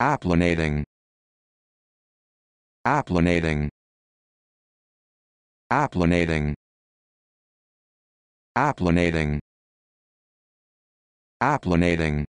Applanating. Applanating. Applanating. Applanating. Applanating.